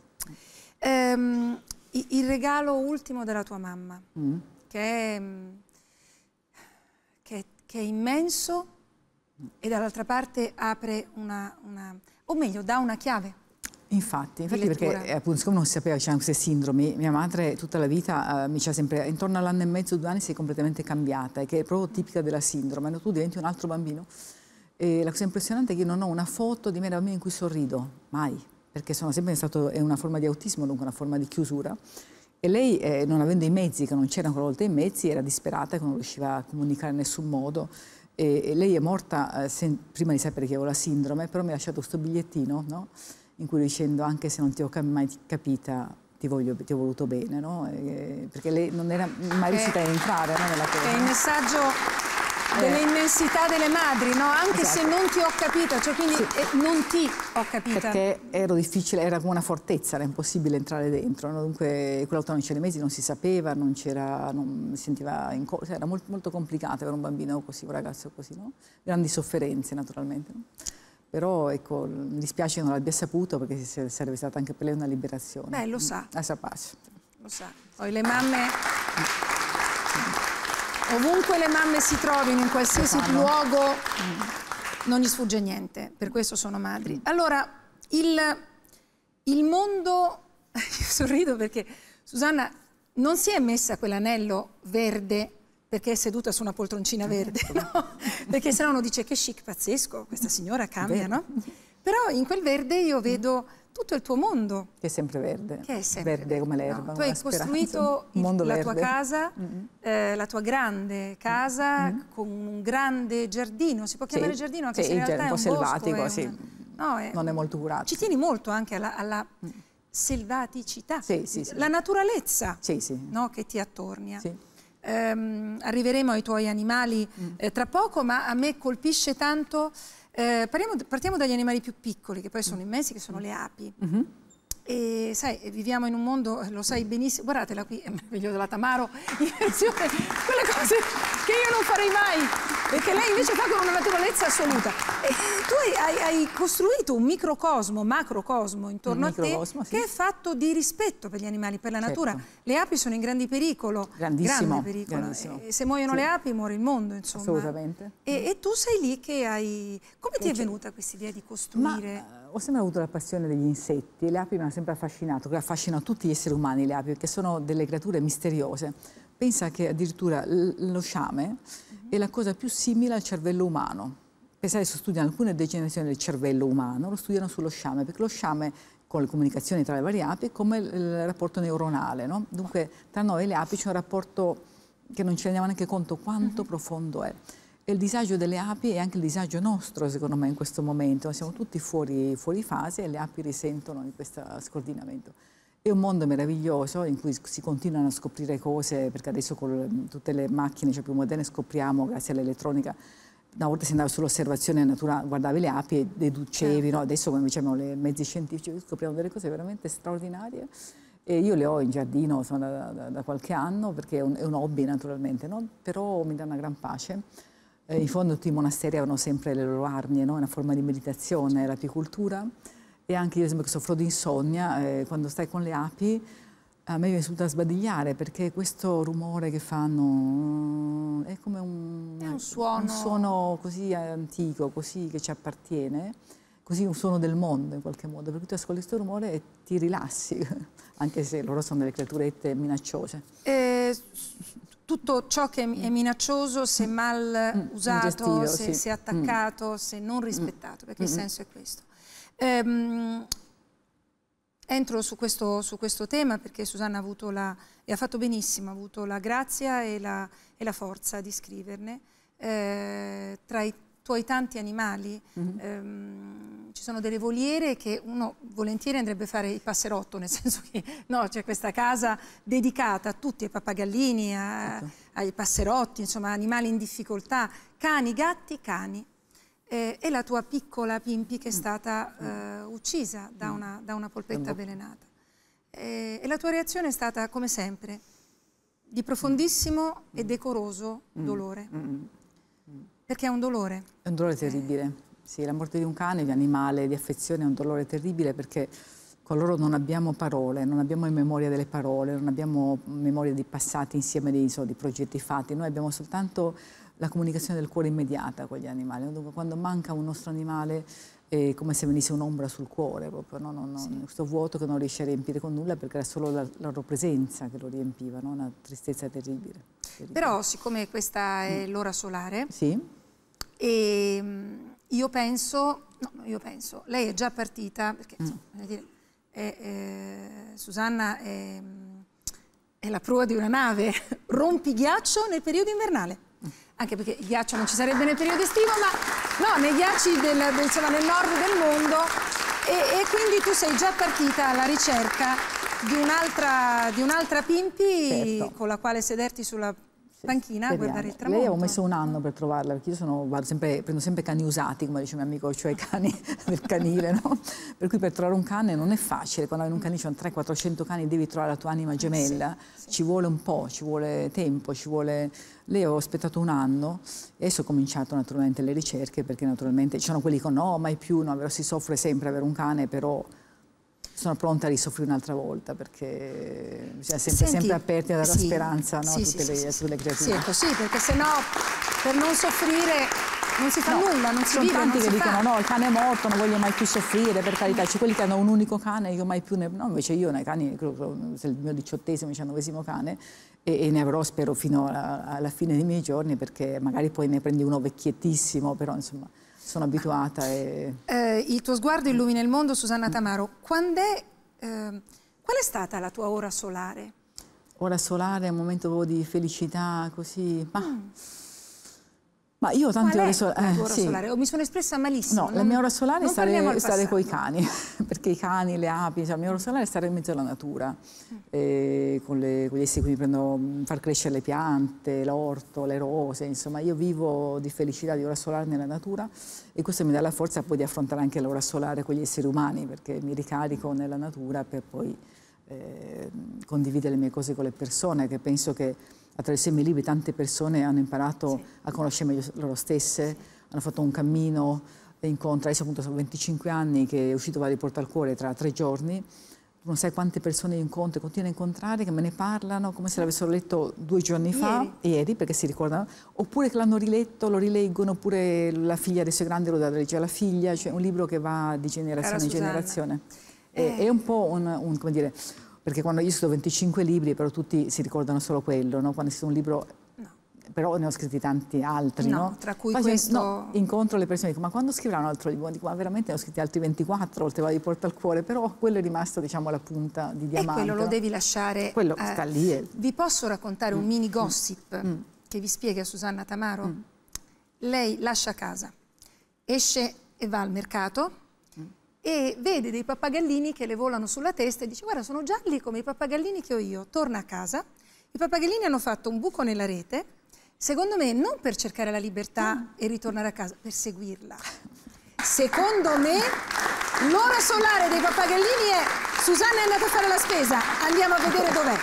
Ehm, il regalo ultimo della tua mamma, mm. che, è, mm, che, che, è, immenso e dall'altra parte apre una, una, o meglio, dà una chiave. Infatti, infatti perché eh, appunto, siccome non si sapeva che c'erano queste sindromi, mia madre tutta la vita eh, mi diceva sempre intorno all'anno e mezzo, due anni si è completamente cambiata, che è proprio tipica della sindrome, no, tu diventi un altro bambino. E la cosa impressionante è che io non ho una foto di me da bambino in cui sorrido, mai perché sono sempre stato, è una forma di autismo, dunque una forma di chiusura. E lei, eh, non avendo i mezzi, che non c'erano quella volta i mezzi, era disperata, che non riusciva a comunicare in nessun modo. E, e lei è morta eh, se, prima di sapere che avevo la sindrome, però mi ha lasciato questo bigliettino, no? in cui dicendo anche se non ti ho mai capita, ti, voglio, ti ho voluto bene, no? e, perché lei non era mai eh, riuscita a entrare no, nella cosa. È il messaggio delle eh. immensità delle madri, no? Anche esatto. se non ti ho capito, cioè quindi sì. eh, non ti ho capita. Perché ero difficile, era come una fortezza, era impossibile entrare dentro, no? dunque quell'autonomia dei mesi non si sapeva, non c'era, non sentiva in corso, cioè era molto, molto complicato per un bambino così, un ragazzo così, no? Grandi sofferenze naturalmente, no? Però ecco, mi dispiace che non l'abbia saputo perché sarebbe stata anche per lei una liberazione. Beh, lo sa. La sapace. Lo sa. Poi le mamme... Ovunque le mamme si trovino, in qualsiasi luogo, non gli sfugge niente, per questo sono madri. Allora, il, il mondo, io sorrido perché Susanna non si è messa quell'anello verde perché è seduta su una poltroncina verde, ecco. no? perché sennò uno dice che chic, pazzesco, questa signora cambia, no? Però in quel verde io vedo tutto il tuo mondo. Che è sempre verde. Che è sempre verde, verde. come l'erba. No, tu hai costruito il, la verde. tua casa, mm -hmm. eh, la tua grande casa mm -hmm. con un grande giardino. Si può chiamare sì. giardino anche sì, se in realtà è un po' selvatico, bosco, è sì. No, è... non è molto curato. Ci tieni molto anche alla, alla mm. selvaticità, sì, la naturalezza no, che ti attornia. Um, ehm, arriveremo ai tuoi animali mm. eh, tra poco, ma a me colpisce tanto eh, partiamo, partiamo, dagli animali più piccoli, che poi sono immensi, che sono le api. Mm -hmm. E sai, viviamo in un mondo, eh, lo sai benissimo, guardatela qui, è meglio della Tamaro, in versione, quelle cose che io non farei mai, e che lei invece fa con una naturalezza assoluta. E tu hai, hai costruito un microcosmo, macrocosmo intorno un a te, sì. che è fatto di rispetto per gli animali, per la natura. Certo. Le api sono in grande pericolo, grandissimo, grande pericolo. Grandissimo. E se muoiono sì. le api muore il mondo, insomma. Assolutamente. E, e tu sei lì che hai... Come ti è cioè, venuta questa idea di costruire... Ma, ho sempre avuto la passione degli insetti e le api mi hanno sempre affascinato, affascinano tutti gli esseri umani le api perché sono delle creature misteriose. Pensa che addirittura lo sciame è la cosa più simile al cervello umano. Pensate, se studiano alcune degenerazioni del cervello umano, lo studiano sullo sciame, perché lo sciame con le comunicazioni tra le varie api è come il rapporto neuronale, no? Dunque tra noi e le api c'è un rapporto che non ci rendiamo neanche conto quanto uh mhm. -huh. profondo è. E il disagio delle api è anche il disagio nostro, secondo me, in questo momento. Siamo tutti fuori, fuori fase e le api risentono di questo scordinamento. È un mondo meraviglioso in cui si continuano a scoprire cose, perché adesso con tutte le macchine cioè più moderne scopriamo, grazie all'elettronica, una volta si andava sull'osservazione naturale, guardavi le api e deducevi, no? Certo. adesso come diciamo le mezzi scientifici scopriamo delle cose veramente straordinarie. E io le ho in giardino sono da, da, da, qualche anno perché è un, è un hobby naturalmente, no? però mi dà una gran pace. Eh, in fondo tutti i monasteri avevano sempre le loro arnie, no? una forma di meditazione, l'apicoltura. E anche io, ad esempio, che soffro di insonnia, eh, quando stai con le api, a me mi è venuto a sbadigliare perché questo rumore che fanno mm, è come un, è un, suono... un, suono... così antico, così che ci appartiene, così un suono del mondo in qualche modo, per cui tu ascolti questo rumore e ti rilassi, anche se loro sono delle creaturette minacciose. Eh, tutto ciò che è mm. minaccioso, se mm. mal mm. usato, se, sì. se, attaccato, se non rispettato, perché il mm-hmm. senso è questo. Ehm, entro su questo, su questo, tema perché Susanna ha avuto la, e ha fatto benissimo, ha avuto la grazia e la, e la forza di scriverne. Eh, tra i tuoi tanti animali. Mm -hmm. ehm, ci sono delle voliere che uno volentieri andrebbe a fare il passerotto, nel senso che no, c'è questa casa dedicata a tutti, ai pappagallini, a, certo. ai passerotti, insomma animali in difficoltà, cani, gatti, cani. Eh, e la tua piccola Pimpi che è mm. stata mm. eh, uccisa da, mm. una, da una, polpetta avvelenata. Eh, e la tua reazione è stata, come sempre, di profondissimo e decoroso dolore. Perché è un dolore. È un dolore terribile. Sì, la morte di un cane, di animale, di affezione è un dolore terribile perché con loro non abbiamo parole, non abbiamo memoria delle parole, non abbiamo memoria di passati insieme di, so, di progetti fatti, noi abbiamo soltanto la comunicazione del cuore immediata con gli animali, Dunque, quando manca un nostro animale è come se venisse un'ombra sul cuore, proprio, no? non, non, sì. questo vuoto che non riesce a riempire con nulla perché era solo la, la loro presenza che lo riempiva, no? una tristezza terribile, terribile. Però siccome questa è mm. l'ora solare, sì e ehm, io penso, no, io penso, lei è già partita, perché mm. insomma, dire, è, è, eh, Susanna è, è, la prua di una nave, rompighiaccio nel periodo invernale. Anche perché il ghiaccio non ci sarebbe nel periodo estivo, ma no, nei ghiacci del, insomma, nel nord del mondo. E, e quindi tu sei già partita alla ricerca di un'altra, un Pimpi certo. con la quale sederti sulla panchina a guardare il tramonto. Lei ho messo un anno per trovarla, perché io sono, sempre, prendo sempre cani usati, come dice mio amico, cioè i cani del canile, no? Per cui per trovare un cane non è facile, quando hai un mm. canice, 300-400 cani, devi trovare la tua anima eh, gemella, sì, sì. ci vuole un po', ci vuole tempo, ci vuole... Lei ho aspettato un anno e adesso ho cominciato naturalmente le ricerche, perché naturalmente ci sono quelli che dicono no, mai più, no, si soffre sempre avere un cane, però sono pronta a risoffrire un'altra volta perché bisogna sempre, Senti, sempre aperti alla sì, speranza no? sì, tutte sì, le, sì, le creature. Sì, così, perché sennò per non soffrire non si fa no, nulla, non si sono vive, tanti che dicono fa. no, il cane è morto, non voglio mai più soffrire, per carità, c'è quelli che hanno un unico cane, io mai più ne... No, invece io nei cani, credo, se il mio diciottesimo, diciannovesimo cane, e, e, ne avrò spero fino alla, alla fine dei miei giorni perché magari poi ne prendi uno vecchiettissimo, però insomma sono abituata. E... Eh, il tuo sguardo illumina il mondo, Susanna Tamaro. Quando è, eh, qual è stata la tua ora solare? Ora solare è un momento di felicità così... Ma... Mm ma io ho tante ore solari. Eh, sì. solare? Oh, mi sono espressa malissimo. No, non, la mia ora solare è stare, stare con i cani, perché i cani, le api, cioè, la mia ora solare è stare in mezzo alla natura, mm. eh, con, le, con gli essi quindi prendo, mm, far crescere le piante, l'orto, le rose, insomma io vivo di felicità di ora solare nella natura e questo mi dà la forza poi di affrontare anche l'ora solare con gli esseri umani, perché mi ricarico nella natura per poi eh, condividere le mie cose con le persone, che penso che attraverso i miei libri tante persone hanno imparato sì. a conoscere meglio loro stesse, hanno fatto un cammino, incontra, adesso appunto sono 25 anni che è uscito Vari Porta al Cuore tra tre giorni, tu non sai quante persone incontro, continuo a incontrare, che me ne parlano come se l'avessero letto due giorni ieri. fa, ieri perché si ricordano, oppure che l'hanno riletto, lo rileggono, oppure la figlia adesso è grande lo dà da leggere alla figlia, cioè un libro che va di generazione in generazione. Eh. È, è un po' un, un come dire, perché quando io sto 25 libri, però tutti si ricordano solo quello, no? quando si un libro però ne ho scritti tanti altri, no? no? Tra cui Poi questo... No, incontro le persone e dico, ma quando scriverà un altro libro? Dico, ma veramente ne ho scritti altri 24, oltre va di porta al cuore, però quello è rimasto, diciamo, la punta di diamante. E quello lo devi lasciare... Quello eh, sta lì. E... Vi posso raccontare mm. un mini mm, gossip mm. che vi spiega Susanna Tamaro? Mm. Lei lascia casa, esce e va al mercato e vede dei pappagallini che le volano sulla testa e dice guarda sono gialli come i pappagallini che ho io, torna a casa, i pappagallini hanno fatto un buco nella rete, secondo me non per cercare la libertà mm. e ritornare a casa, per seguirla. Secondo me l'ora solare dei pappagallini è Susanna è andata a fare la spesa, andiamo a vedere dov'è.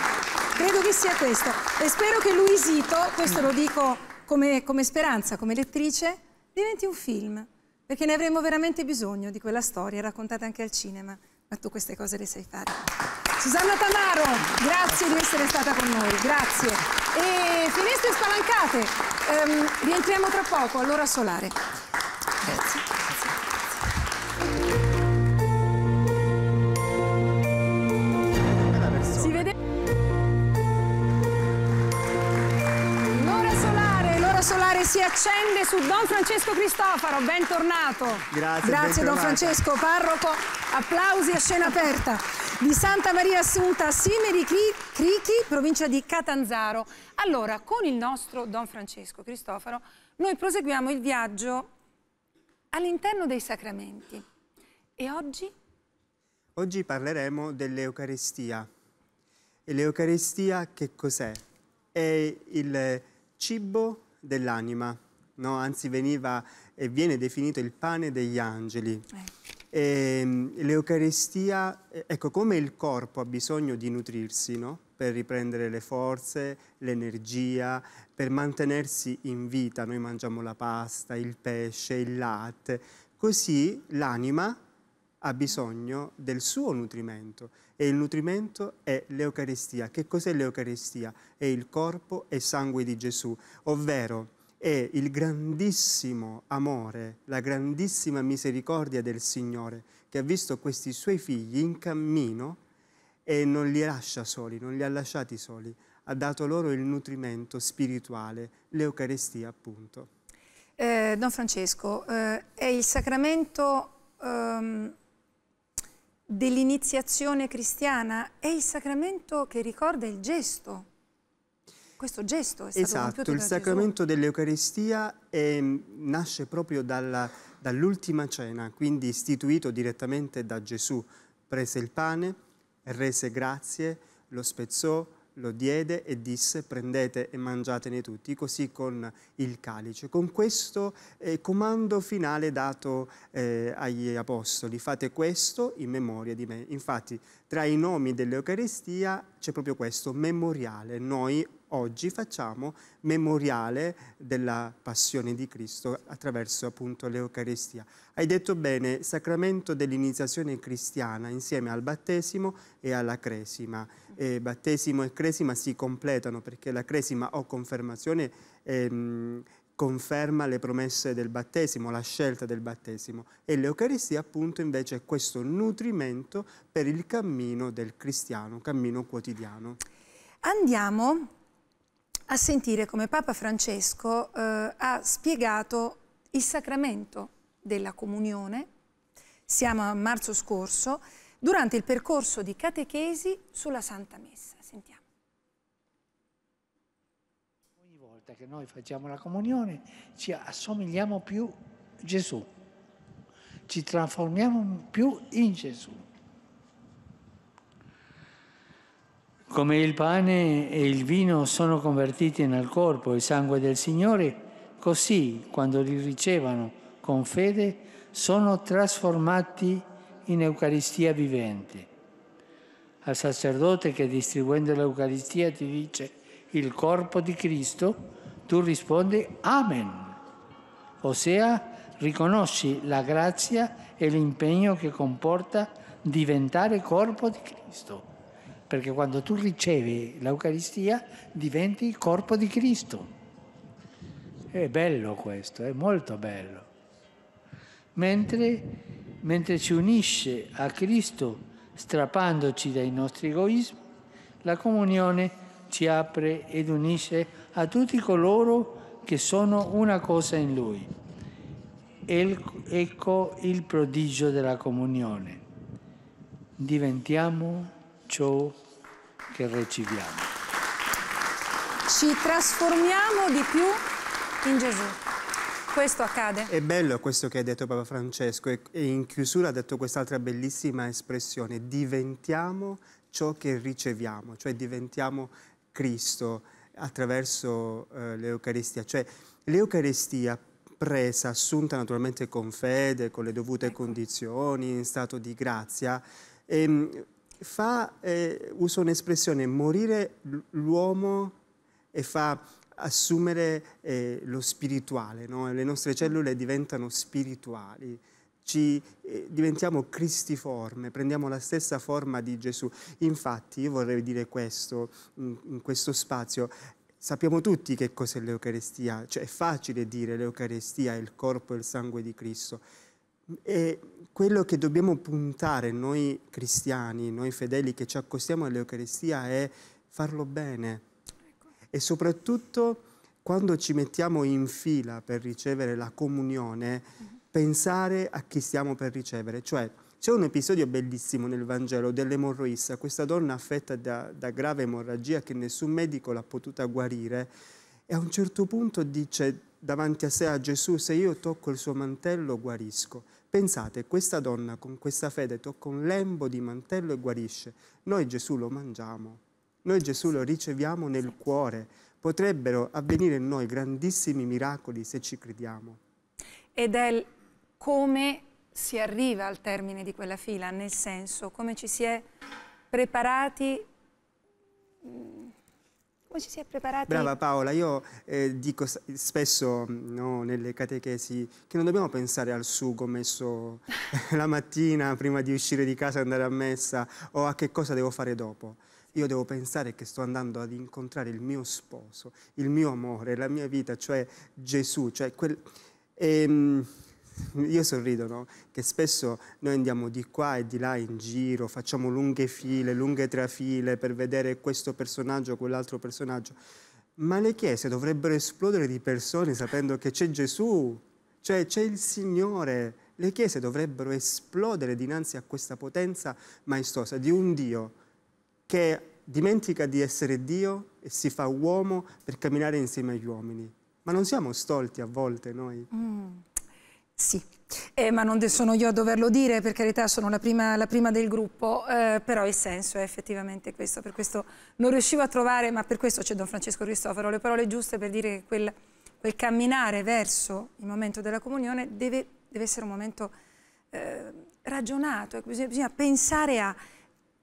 Credo che sia questo e spero che Luisito, questo lo dico come, come speranza, come lettrice, diventi un film perché ne avremo veramente bisogno di quella storia raccontata anche al cinema, ma tu queste cose le sai fare. Susanna Tamaro, grazie di essere stata con noi, grazie. E finestre spalancate, ehm, rientriamo tra poco all'ora solare. Grazie. grazie, grazie. solare si accende su Don Francesco Cristofaro, bentornato. Grazie. Grazie Don Francesco, parroco, applausi a scena aperta. Di Santa Maria Assunta, Simeri Crichi, provincia di Catanzaro. Allora, con il nostro Don Francesco Cristofaro, noi proseguiamo il viaggio all'interno dei sacramenti. E oggi? Oggi parleremo dell'Eucaristia. E l'Eucaristia che cos'è? È il cibo dell'anima, no? anzi veniva e viene definito il pane degli angeli. Eh. Ehm, l'Eucaristia, ecco come il corpo ha bisogno di nutrirsi, no? per riprendere le forze, l'energia, per mantenersi in vita. Noi mangiamo la pasta, il pesce, il latte. Così l'anima ha bisogno del suo nutrimento e il nutrimento è l'Eucaristia. Che cos'è l'Eucaristia? È il corpo e sangue di Gesù, ovvero è il grandissimo amore, la grandissima misericordia del Signore che ha visto questi suoi figli in cammino e non li lascia soli, non li ha lasciati soli, ha dato loro il nutrimento spirituale, l'Eucaristia appunto. Eh, Don Francesco, eh, è il sacramento... Um dell'iniziazione cristiana è il sacramento che ricorda il gesto. Questo gesto è stato Esatto, il sacramento dell'Eucaristia nasce proprio dall'ultima dall cena, quindi istituito direttamente da Gesù. Prese il pane, rese grazie, lo spezzò, lo diede e disse prendete e mangiatene tutti, così con il calice. Con questo eh, comando finale dato eh, agli apostoli, fate questo in memoria di me. Infatti tra i nomi dell'Eucaristia c'è proprio questo, memoriale. Noi oggi facciamo memoriale della passione di Cristo attraverso appunto l'Eucaristia. Hai detto bene, sacramento dell'iniziazione cristiana insieme al battesimo e alla cresima. E battesimo e cresima si completano perché la cresima o confermazione ehm, conferma le promesse del battesimo, la scelta del battesimo e l'Eucaristia appunto invece è questo nutrimento per il cammino del cristiano, cammino quotidiano. Andiamo a sentire come Papa Francesco eh, ha spiegato il sacramento della comunione, siamo a marzo scorso, durante il percorso di catechesi sulla Santa Messa. Sentiamo. Ogni volta che noi facciamo la comunione ci assomigliamo più a Gesù, ci trasformiamo più in Gesù. Come il pane e il vino sono convertiti nel corpo e sangue del Signore, così, quando li ricevono con fede, sono trasformati in Eucaristia vivente. Al sacerdote che distribuendo l'Eucaristia ti dice il corpo di Cristo, tu rispondi Amen, ossia riconosci la grazia e l'impegno che comporta diventare corpo di Cristo perché quando tu ricevi l'Eucaristia diventi il corpo di Cristo. È bello questo, è molto bello. Mentre, mentre ci unisce a Cristo strappandoci dai nostri egoismi, la comunione ci apre ed unisce a tutti coloro che sono una cosa in Lui. Ecco il prodigio della comunione. Diventiamo ciò che riceviamo. Ci trasformiamo di più in Gesù. Questo accade. È bello questo che ha detto Papa Francesco e in chiusura ha detto quest'altra bellissima espressione, diventiamo ciò che riceviamo, cioè diventiamo Cristo attraverso eh, l'Eucaristia. Cioè l'Eucaristia presa, assunta naturalmente con fede, con le dovute ecco. condizioni, in stato di grazia, e, ehm, fa, eh, uso un'espressione, morire l'uomo e fa assumere eh, lo spirituale, no? le nostre cellule diventano spirituali, ci, eh, diventiamo cristiforme, prendiamo la stessa forma di Gesù. Infatti io vorrei dire questo, in, in questo spazio, sappiamo tutti che cos'è l'Eucarestia, cioè è facile dire l'Eucarestia è il corpo e il sangue di Cristo, e quello che dobbiamo puntare noi cristiani, noi fedeli che ci accostiamo all'Eucaristia è farlo bene ecco. e soprattutto quando ci mettiamo in fila per ricevere la comunione, mm-hmm. pensare a chi stiamo per ricevere. Cioè, c'è un episodio bellissimo nel Vangelo dell'emorroissa, questa donna affetta da, da grave emorragia che nessun medico l'ha potuta guarire e a un certo punto dice davanti a sé a Gesù, se io tocco il suo mantello guarisco. Pensate, questa donna con questa fede tocca un lembo di mantello e guarisce. Noi Gesù lo mangiamo, noi Gesù lo riceviamo nel cuore. Potrebbero avvenire in noi grandissimi miracoli se ci crediamo. Ed è come si arriva al termine di quella fila, nel senso come ci si è preparati mm, come ci si è preparati? Brava Paola, io eh, dico spesso mm, no, nelle catechesi che non dobbiamo pensare al sugo messo la mattina prima di uscire di casa e andare a messa o a che cosa devo fare dopo. Io devo pensare che sto andando ad incontrare il mio sposo, il mio amore, la mia vita, cioè Gesù, cioè quel... Ehm, io sorrido, no? Che spesso noi andiamo di qua e di là in giro, facciamo lunghe file, lunghe trafile per vedere questo personaggio, quell'altro personaggio. Ma le chiese dovrebbero esplodere di persone sapendo che c'è Gesù, cioè c'è il Signore. Le chiese dovrebbero esplodere dinanzi a questa potenza maestosa di un Dio che dimentica di essere Dio e si fa uomo per camminare insieme agli uomini. Ma non siamo stolti a volte noi? Mm. Sì. Eh, ma non sono io a doverlo dire, per carità sono la prima, la prima del gruppo, eh, però il senso è eh, effettivamente questo, per questo non riuscivo a trovare, ma per questo c'è Don Francesco Cristoforo, le parole giuste per dire che quel, quel camminare verso il momento della comunione deve, deve essere un momento eh, ragionato, eh, bisogna, bisogna pensare a...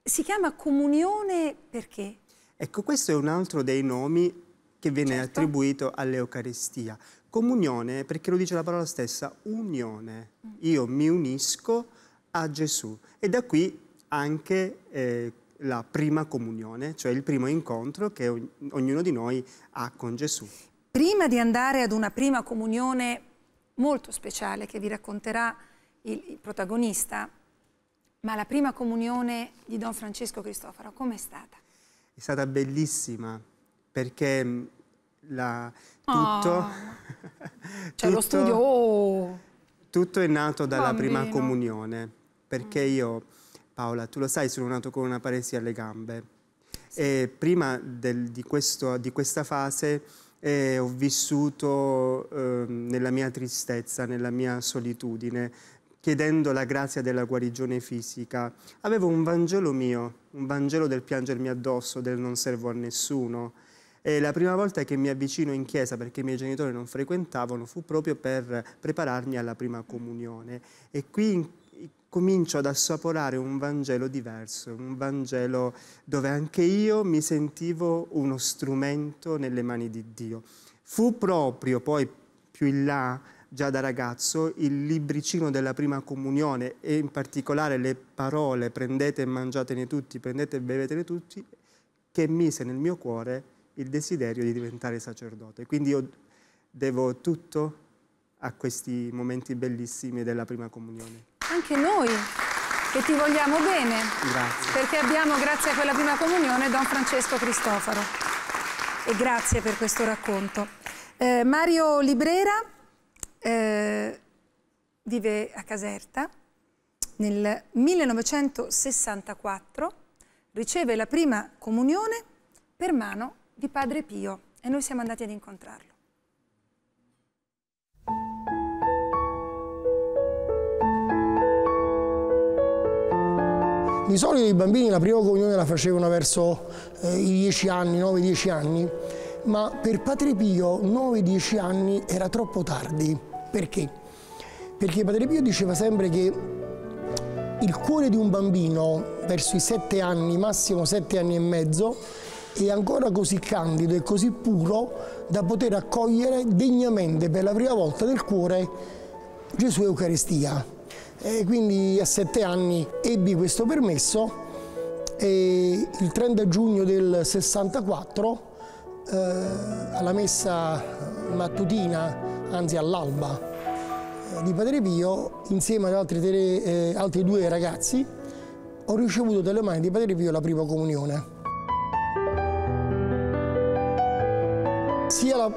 Si chiama comunione perché? Ecco, questo è un altro dei nomi che viene certo. attribuito all'Eucaristia. Comunione, perché lo dice la parola stessa, unione. Mm. Io mi unisco a Gesù. E da qui anche eh, la prima comunione, cioè il primo incontro che ognuno di noi ha con Gesù. Prima di andare ad una prima comunione molto speciale che vi racconterà il, il protagonista, ma la prima comunione di Don Francesco Cristoforo, com'è stata? È stata bellissima perché mm, la, tutto. Oh. Ah. tutto cioè lo studio... Oh. Tutto è nato dalla Bambino. prima comunione, perché mm. io, Paola, tu lo sai, sono nato con una paresi alle gambe. Sì. E prima del, di, questo, di, questa fase eh, ho vissuto eh, nella mia tristezza, nella mia solitudine, chiedendo la grazia della guarigione fisica. Avevo un Vangelo mio, un Vangelo del piangermi addosso, del non servo a nessuno. E la prima volta che mi avvicino in chiesa perché i miei genitori non frequentavano fu proprio per prepararmi alla prima comunione e qui comincio ad assaporare un Vangelo diverso, un Vangelo dove anche io mi sentivo uno strumento nelle mani di Dio. Fu proprio poi più in là già da ragazzo il libricino della prima comunione e in particolare le parole prendete e mangiatene tutti, prendete e bevetene tutti, che mise nel mio cuore il desiderio di diventare sacerdote. Quindi io devo tutto a questi momenti bellissimi della prima comunione. Anche noi, che ti vogliamo bene. Grazie. Perché abbiamo, grazie a quella prima comunione, Don Francesco Cristofaro. E grazie per questo racconto. Eh, Mario Librera eh, vive a Caserta. Nel 1964 riceve la prima comunione per mano di Padre Pio e noi siamo andati ad incontrarlo. Di solito i bambini la prima comunione la facevano verso eh, i 10 anni, 9-10 anni, ma per Padre Pio 9-10 anni era troppo tardi. Perché? Perché Padre Pio diceva sempre che il cuore di un bambino verso i 7 anni, massimo 7 anni e mezzo, è ancora così candido e così puro da poter accogliere degnamente per la prima volta nel cuore Gesù Eucaristia. E quindi a sette anni ebbi questo permesso e il 30 giugno del 64 eh, alla messa mattutina, anzi all'alba eh, di Padre Pio, insieme ad altri, tre, eh, altri due ragazzi, ho ricevuto dalle mani di Padre Pio la prima comunione. Sia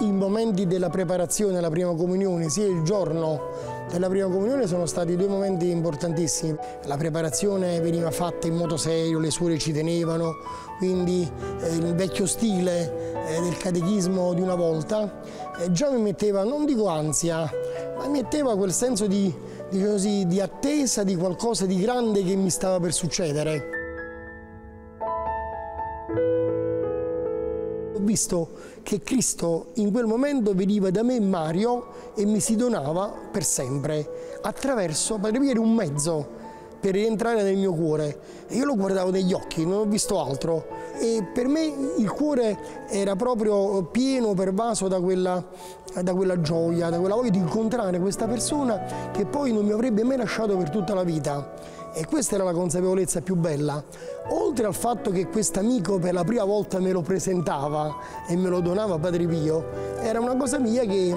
i momenti della preparazione alla prima comunione, sia il giorno della prima comunione sono stati due momenti importantissimi. La preparazione veniva fatta in modo serio, le suore ci tenevano, quindi eh, il vecchio stile eh, del catechismo di una volta eh, già mi metteva, non dico ansia, ma mi metteva quel senso di, di, così, di attesa di qualcosa di grande che mi stava per succedere. Ho visto che Cristo in quel momento veniva da me Mario e mi si donava per sempre attraverso, Padre Pio un mezzo per rientrare nel mio cuore. E io lo guardavo negli occhi, non ho visto altro. E per me il cuore era proprio pieno, pervaso da quella, da quella gioia, da quella voglia di incontrare questa persona che poi non mi avrebbe mai lasciato per tutta la vita. E questa era la consapevolezza più bella. Oltre al fatto che questo amico per la prima volta me lo presentava e me lo donava a Padre Pio, era una cosa mia che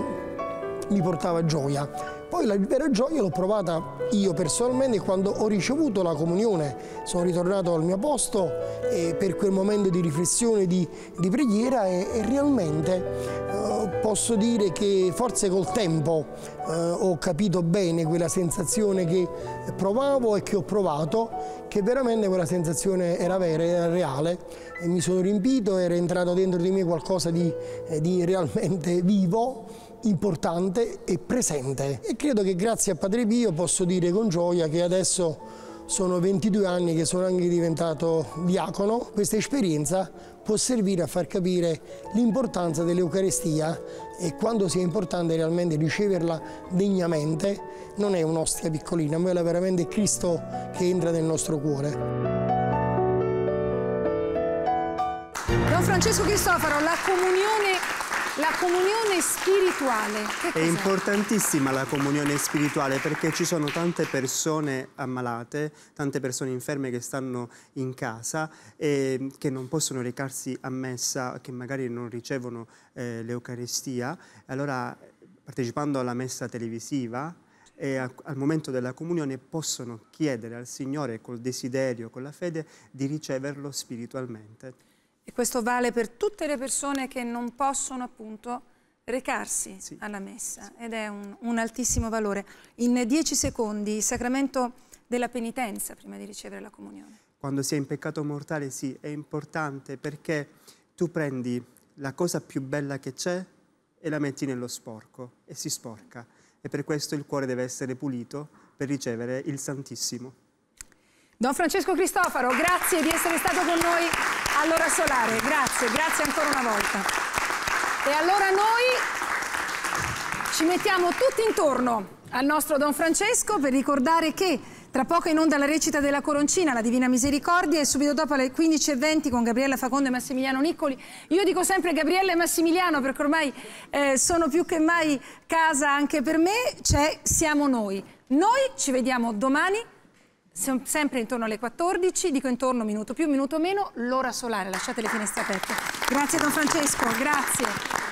mi portava gioia. Poi la vera gioia l'ho provata io personalmente quando ho ricevuto la comunione, sono ritornato al mio posto eh, per quel momento di riflessione, di, di preghiera e, e realmente eh, posso dire che forse col tempo eh, ho capito bene quella sensazione che provavo e che ho provato, che veramente quella sensazione era vera, era reale, e mi sono riempito, era entrato dentro di me qualcosa di, eh, di realmente vivo importante e presente. E credo che grazie a Padre Pio posso dire con gioia che adesso sono 22 anni che sono anche diventato diacono. Questa esperienza può servire a far capire l'importanza dell'Eucarestia e quanto sia importante realmente riceverla degnamente, non è un'ostia piccolina, ma è veramente Cristo che entra nel nostro cuore. Don Francesco Cristoforo, la comunione la comunione spirituale. È importantissima la comunione spirituale perché ci sono tante persone ammalate, tante persone inferme che stanno in casa e che non possono recarsi a messa, che magari non ricevono eh, l'Eucarestia. Allora, partecipando alla messa televisiva, e a, al momento della comunione possono chiedere al Signore col desiderio, con la fede, di riceverlo spiritualmente. E questo vale per tutte le persone che non possono appunto recarsi sì. alla messa sì. ed è un, un, altissimo valore. In dieci secondi, il sacramento della penitenza prima di ricevere la comunione. Quando si è in peccato mortale sì, è importante perché tu prendi la cosa più bella che c'è e la metti nello sporco e si sporca e per questo il cuore deve essere pulito per ricevere il Santissimo. Don Francesco Cristofaro, grazie di essere stato con noi allora Solare, grazie, grazie ancora una volta. E allora noi ci mettiamo tutti intorno al nostro Don Francesco per ricordare che tra poco in onda la recita della Coroncina, la Divina Misericordia e subito dopo alle 15.20 con Gabriella Facondo e Massimiliano Niccoli. Io dico sempre Gabriella e Massimiliano perché ormai eh, sono più che mai casa anche per me, c'è Siamo Noi. Noi ci vediamo domani siamo sempre intorno alle 14, dico intorno minuto più, minuto meno, l'ora solare, lasciate le finestre aperte. Grazie Don Francesco, grazie.